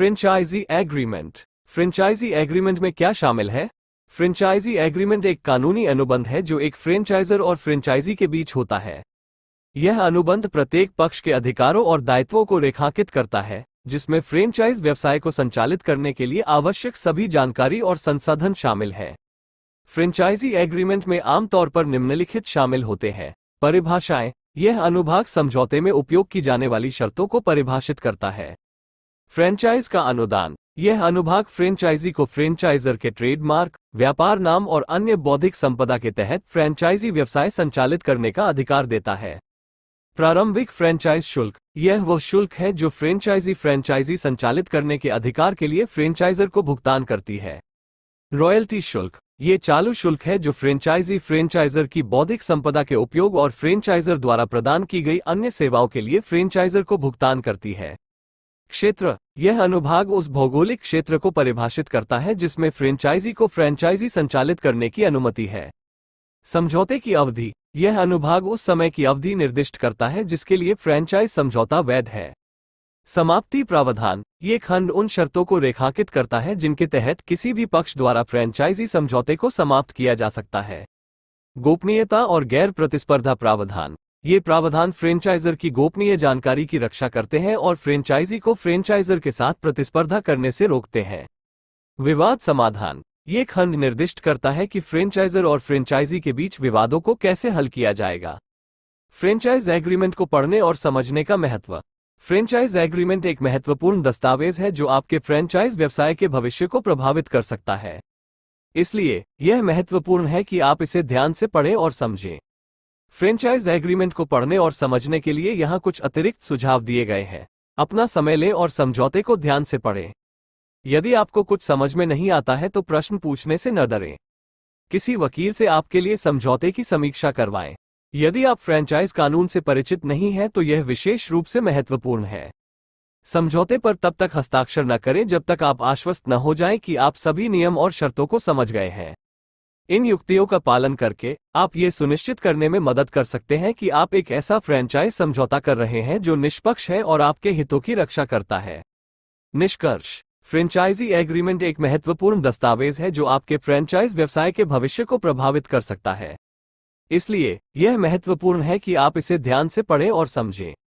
franchise agreement franchise agreement में क्या शामिल है फ्रेंचाइजी एग्रीमेंट एक कानूनी अनुबंध है जो एक फ्रेंचाइजर और फ्रेंचाइजी के बीच होता है यह अनुबंध प्रत्येक पक्ष के अधिकारों और दायित्वों को रेखांकित करता है जिसमें फ्रेंचाइज व्यवसाय को संचालित करने के लिए आवश्यक सभी जानकारी और संसाधन शामिल है फ्रेंचाइजी एग्रीमेंट में आमतौर पर निम्नलिखित शामिल होते हैं परिभाषाएं यह अनुभाग समझौते में उपयोग की जाने वाली शर्तों को परिभाषित करता है फ्रेंचाइज का अनुदान यह अनुभाग फ्रेंचाइजी को फ्रेंचाइजर के ट्रेडमार्क व्यापार नाम और अन्य बौद्धिक संपदा के तहत फ्रेंचाइजी व्यवसाय संचालित करने का अधिकार देता है प्रारंभिक फ्रेंचाइज शुल्क यह वह शुल्क है जो फ्रेंचाइजी फ्रेंचाइजी संचालित करने के अधिकार के लिए फ्रेंचाइजर को भुगतान करती है रॉयल्टी शुल्क ये चालू शुल्क है जो फ्रेंचाइजी फ्रेंचाइजर की बौद्धिक संपदा के उपयोग और फ्रेंचाइजर द्वारा प्रदान की गई अन्य सेवाओं के लिए फ्रेंचाइजर को भुगतान करती है क्षेत्र यह अनुभाग उस भौगोलिक क्षेत्र को परिभाषित करता है जिसमें फ्रेंचाइजी को फ्रेंचाइजी संचालित करने की अनुमति है समझौते की अवधि यह अनुभाग उस समय की अवधि निर्दिष्ट करता है जिसके लिए फ्रेंचाइज समझौता वैध है समाप्ति प्रावधान ये खंड उन शर्तों को रेखांकित करता है जिनके तहत किसी भी पक्ष द्वारा फ्रेंचाइजी समझौते को समाप्त किया जा सकता है गोपनीयता और गैर प्रतिस्पर्धा प्रावधान ये प्रावधान फ्रेंचाइजर की गोपनीय जानकारी की रक्षा करते हैं और फ्रेंचाइजी को फ्रेंचाइजर के साथ प्रतिस्पर्धा करने से रोकते हैं विवाद समाधान ये खंड निर्दिष्ट करता है कि फ्रेंचाइजर और फ्रेंचाइजी के बीच विवादों को कैसे हल किया जाएगा फ्रेंचाइज एग्रीमेंट को पढ़ने और समझने का महत्व फ्रेंचाइज एग्रीमेंट एक महत्वपूर्ण दस्तावेज है जो आपके फ्रेंचाइज व्यवसाय के भविष्य को प्रभावित कर सकता है इसलिए यह महत्वपूर्ण है कि आप इसे ध्यान से पढ़ें और समझें फ्रेंचाइज एग्रीमेंट को पढ़ने और समझने के लिए यहाँ कुछ अतिरिक्त सुझाव दिए गए हैं अपना समय लें और समझौते को ध्यान से पढ़ें यदि आपको कुछ समझ में नहीं आता है तो प्रश्न पूछने से न डरें किसी वकील से आपके लिए समझौते की समीक्षा करवाएं यदि आप फ्रेंचाइज कानून से परिचित नहीं हैं तो यह विशेष रूप से महत्वपूर्ण है समझौते पर तब तक हस्ताक्षर न करें जब तक आप आश्वस्त न हो जाएं कि आप सभी नियम और शर्तों को समझ गए हैं इन युक्तियों का पालन करके आप ये सुनिश्चित करने में मदद कर सकते हैं कि आप एक ऐसा फ्रेंचाइज समझौता कर रहे हैं जो निष्पक्ष है और आपके हितों की रक्षा करता है निष्कर्ष फ्रेंचाइजी एग्रीमेंट एक महत्वपूर्ण दस्तावेज है जो आपके फ्रेंचाइज व्यवसाय के भविष्य को प्रभावित कर सकता है इसलिए यह महत्वपूर्ण है कि आप इसे ध्यान से पढ़ें और समझें